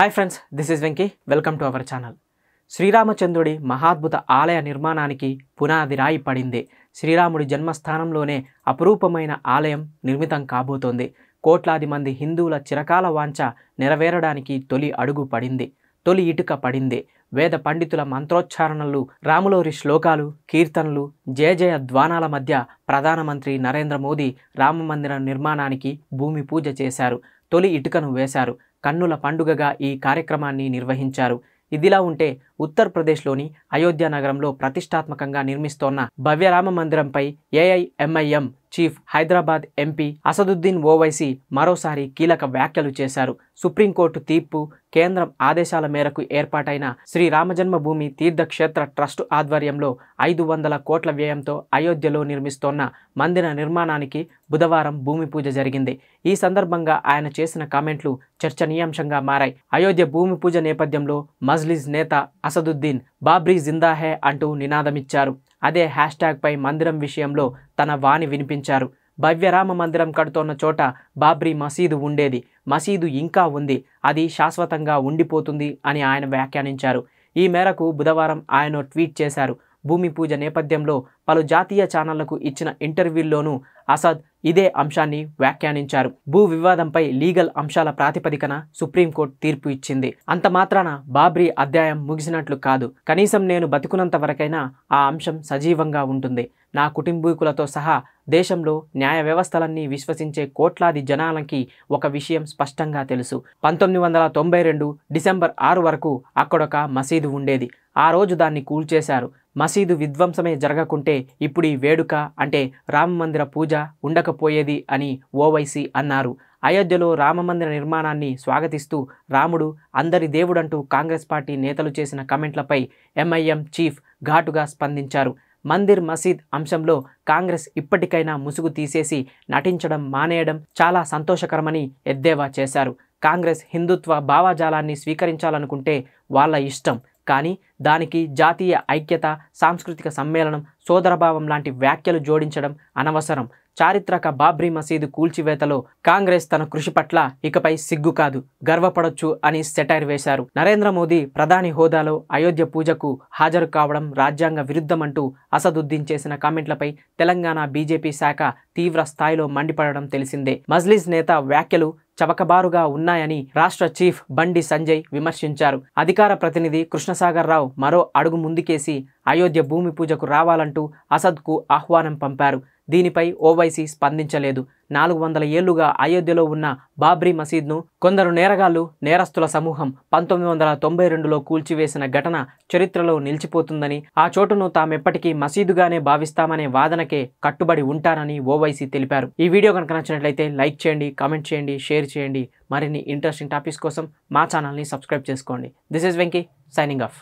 hi friends this is Venky welcome to our channel శ్రీరామచంద్రుడి మహాద్భుత ఆలయ నిర్మాణానికి పునాది రాయి పడింది శ్రీరాముడి జన్మస్థానంలోనే అపురూపమైన ఆలయం నిర్మితం కాబోతోంది కోట్లాది మంది హిందువుల చిరకాల వాంఛ నెరవేరడానికి తొలి అడుగు పడింది తొలి ఇటుక పడింది వేద పండితుల మంత్రోచ్చారణలు రాములోరి శ్లోకాలు కీర్తనలు జయ జయ ద్వానాల మధ్య ప్రధానమంత్రి నరేంద్ర మోదీ రామమందిర నిర్మాణానికి భూమి పూజ చేశారు తొలి ఇటుకను వేశారు కన్నుల పండుగగా ఈ కార్యక్రమాన్ని నిర్వహించారు ఇదిలా ఉంటే ఉత్తరప్రదేశ్లోని అయోధ్య నగరంలో ప్రతిష్టాత్మకంగా నిర్మిస్తోన్న భవ్యరామ మందిరంపై AIMIM chief Hyderabad MP Asaduddin Owaisi మరోసారి కీలక వ్యాఖ్యలు చేశారు సుప్రీంకోర్టు తీర్పు కేంద్రం ఆదేశాల మేరకు ఏర్పాటైన శ్రీ రామజన్మభూమి తీర్థక్షేత్ర ట్రస్టు ఆధ్వర్యంలో ఐదు వందల కోట్ల వ్యయంతో అయోధ్యలో నిర్మిస్తోన్న మందిర నిర్మాణానికి బుధవారం భూమి పూజ జరిగింది ఈ సందర్భంగా ఆయన చేసిన కామెంట్లు చర్చనీయాంశంగా మారాయి అయోధ్య భూమి పూజ నేపథ్యంలో మజ్లిస్ నేత అసదుద్దీన్ బాబ్రీ జిందా హే అంటూ నినాదమిచ్చారు అదే హ్యాష్ ట్యాగ్పై మందిరం విషయంలో తన వాణి వినిపించారు భవ్యరామ మందిరం కడుతోన్న చోట బాబ్రీ మసీదు ఉండేది మసీదు ఇంకా ఉంది అది శాశ్వతంగా ఉండిపోతుంది అని ఆయన వ్యాఖ్యానించారు ఈ మేరకు బుధవారం ఆయన ట్వీట్ చేశారు భూమి పూజ నేపథ్యంలో పలు జాతీయ ఛానళ్లకు ఇచ్చిన ఇంటర్వ్యూల్లోనూ అసాద్ ఇదే అంశాన్ని వ్యాఖ్యానించారు భూ వివాదంపై లీగల్ అంశాల ప్రాతిపదికన సుప్రీంకోర్టు తీర్పు ఇచ్చింది అంత మాత్రాన బాబ్రీ అధ్యాయం ముగిసినట్లు కాదు కనీసం నేను బతుకునంత వరకైనా ఆ అంశం సజీవంగా ఉంటుంది నా కుటుంబీకులతో సహా దేశంలో న్యాయ వ్యవస్థలన్నీ విశ్వసించే కోట్లాది జనాలకి ఒక విషయం స్పష్టంగా తెలుసు పంతొమ్మిది వందల తొంభై రెండు డిసెంబర్ ఆరు వరకు అక్కడొక మసీదు ఉండేది ఆ రోజు దాన్ని కూల్చేశారు మసీదు విధ్వంసమే జరగకుంటే ఇప్పుడు ఈ వేడుక అంటే రామమందిర పూజ ఉండకపోయేది అని ఓవైసీ అన్నారు అయోధ్యలో రామమందిర నిర్మాణాన్ని స్వాగతిస్తూ రాముడు అందరి దేవుడంటూ కాంగ్రెస్ పార్టీ నేతలు చేసిన కమెంట్లపై ఎంఐఎం చీఫ్ ఘాటుగా స్పందించారు మందిర్ మసీద్ అంశంలో కాంగ్రెస్ ఇప్పటికైనా ముసుగు తీసేసి నటించడం మానేయడం చాలా సంతోషకరమని ఎద్దేవా చేశారు కాంగ్రెస్ హిందుత్వ భావాజాలాన్ని స్వీకరించాలనుకుంటే వాళ్ళ ఇష్టం కానీ దానికి జాతీయ ఐక్యత సాంస్కృతిక సమ్మేళనం సోదరభావం లాంటి వ్యాఖ్యలు జోడించడం అనవసరం చారిత్రక బాబ్రీ మసీదు కూల్చివేతలో కాంగ్రెస్ తన కృషి పట్ల ఇకపై సిగ్గు కాదు గర్వపడొచ్చు అని సెటైర్ వేశారు నరేంద్ర మోదీ ప్రధాని హోదాలో అయోధ్య పూజకు హాజరు కావడం రాజ్యాంగ విరుద్ధమంటూ అసదుద్దీన్ చేసిన కామెంట్లపై తెలంగాణ బీజేపీ శాఖ తీవ్ర స్థాయిలో మండిపడడం తెలిసిందే మజ్లిస్ నేత వ్యాఖ్యలు చవకబారుగా ఉన్నాయని రాష్ట్ర చీఫ్ బండి సంజయ్ విమర్శించారు అధికార ప్రతినిధి కృష్ణసాగర్ రావు మరో అడుగు ముందుకేసి అయోధ్య భూమి పూజకు రావాలంటూ అసద్కు ఆహ్వానం పంపారు దీనిపై ఓవైసీ స్పందించలేదు నాలుగు వందల ఏళ్లుగా అయోధ్యలో ఉన్న బాబ్రీ మసీద్ను కొందరు నేరగాళ్లు నేరస్తుల సమూహం పంతొమ్మిది వందల తొంభై రెండులో కూల్చివేసిన ఘటన చరిత్రలో నిలిచిపోతుందని ఆ చోటును తామెప్పటికీ మసీదుగానే భావిస్తామనే వాదనకే కట్టుబడి ఉంటానని ఓవైసీ తెలిపారు ఈ వీడియో కనుక నచ్చినట్లయితే లైక్ చేయండి కామెంట్ చేయండి షేర్ చేయండి మరిన్ని ఇంట్రెస్టింగ్ టాపిక్స్ కోసం మా ఛానల్ని సబ్స్క్రైబ్ చేసుకోండి this is Venky signing of